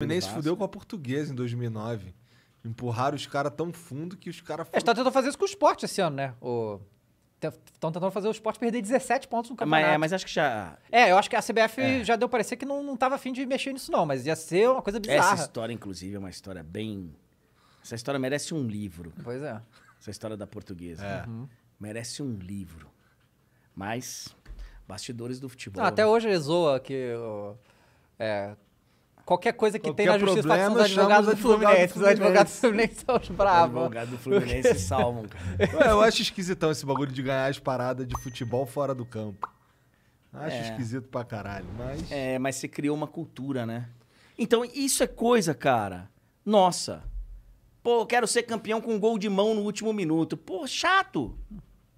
O Fluminense fudeu com a portuguesa em 2009. Empurraram os caras tão fundo que os caras. Eles estão tentando fazer isso com o esporte esse ano, né? Estão tentando fazer o esporte perder 17 pontos no é, é, campeonato. Mas, mas acho que já. É, eu acho que a CBF é. já deu parecer que não, não tava afim de mexer nisso, não, mas ia ser uma coisa bizarra. Essa história, inclusive, é uma história bem. Essa história merece um livro. Pois é. Essa história da portuguesa. É. Uhum. Merece um livro. Mas. Bastidores do futebol. Não, até né? hoje ele zoa que. É, Qualquer coisa que Qualquer tem na justiça problema, os advogados do Fluminense. Os advogados do Fluminense são os bravos. Os advogados do Fluminense salvam, cara. Ué, eu acho esquisitão esse bagulho de ganhar as paradas de futebol fora do campo. Acho é. esquisito pra caralho, mas... É, mas você criou uma cultura, né? Então, isso é coisa, cara. Nossa. Pô, eu quero ser campeão com um gol de mão no último minuto. Pô, chato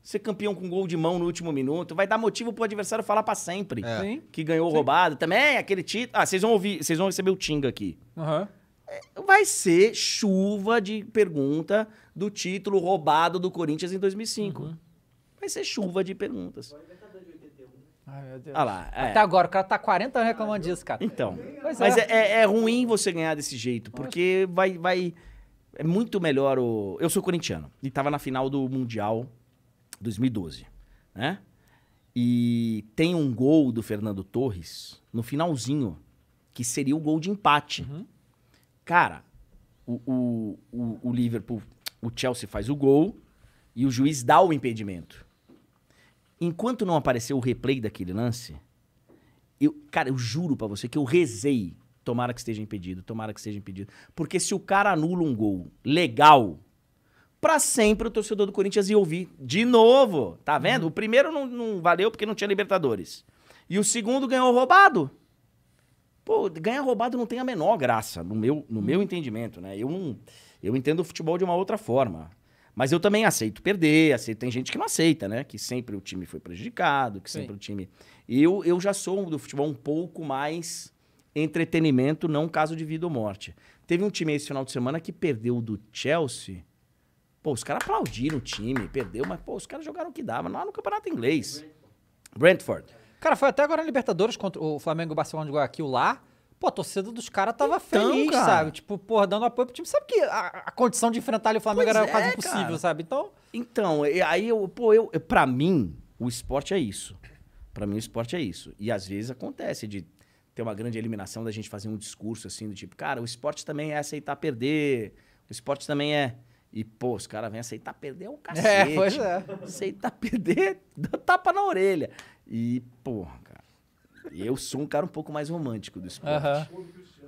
ser campeão com gol de mão no último minuto, vai dar motivo pro adversário falar para sempre é. que ganhou Sim. roubado. Também é aquele título. Ah, vocês vão ouvir, vocês vão receber o Tinga aqui. Uhum. Vai ser chuva de pergunta do título roubado do Corinthians em 2005. Uhum. Vai ser chuva de perguntas. Né? Ai, meu Deus. Ah lá, é. Até agora, o cara tá 40 anos reclamando disso, cara. Então. Pois mas é. É, é. é ruim você ganhar desse jeito, porque vai, vai. É muito melhor o. Eu sou corintiano e tava na final do Mundial 2012, né? E tem um gol do Fernando Torres no finalzinho, que seria o gol de empate. Uhum. Cara, o, o, o, o Liverpool, o Chelsea faz o gol e o juiz dá o impedimento. Enquanto não apareceu o replay daquele lance, eu, cara, eu juro para você que eu rezei. Tomara que esteja impedido, tomara que esteja impedido. Porque se o cara anula um gol legal, para sempre o torcedor do Corinthians ia ouvir. De novo, tá vendo? Uhum. O primeiro não, não, valeu porque não tinha Libertadores. E o segundo ganhou roubado. Pô, ganhar roubado não tem a menor graça, no meu, no meu uhum. entendimento, né? Eu não, eu entendo o futebol de uma outra forma. Mas eu também aceito perder, aceito. Tem gente que não aceita, né? Que sempre o time foi prejudicado, que Sim. sempre o time. Eu, eu já sou do futebol um pouco mais entretenimento, não caso de vida ou morte. Teve um time esse final de semana que perdeu do Chelsea Pô, os caras aplaudiram o time, perdeu, mas pô, os caras jogaram o que dava lá no Campeonato Inglês. Brentford. Cara, foi até agora na Libertadores contra o Flamengo e o Barcelona de Guayaquil lá. Pô, a torcida dos caras tava então, feliz, cara. sabe? Tipo, porra, dando apoio pro time. Sabe que a, a condição de enfrentar o Flamengo pois era é, quase impossível, cara. sabe? Então. Então, aí eu, pô, eu, pra mim, o esporte é isso. Pra mim, o esporte é isso. E às vezes acontece de ter uma grande eliminação, da gente fazer um discurso assim, do tipo, cara, o esporte também é aceitar perder. O esporte também é. E, pô, os caras vêm aceitar perder o é um é, cacete. É, pois é. Aceitar perder, dá tapa na orelha. E, porra, cara. Eu sou um cara um pouco mais romântico do esporte. Uh -huh.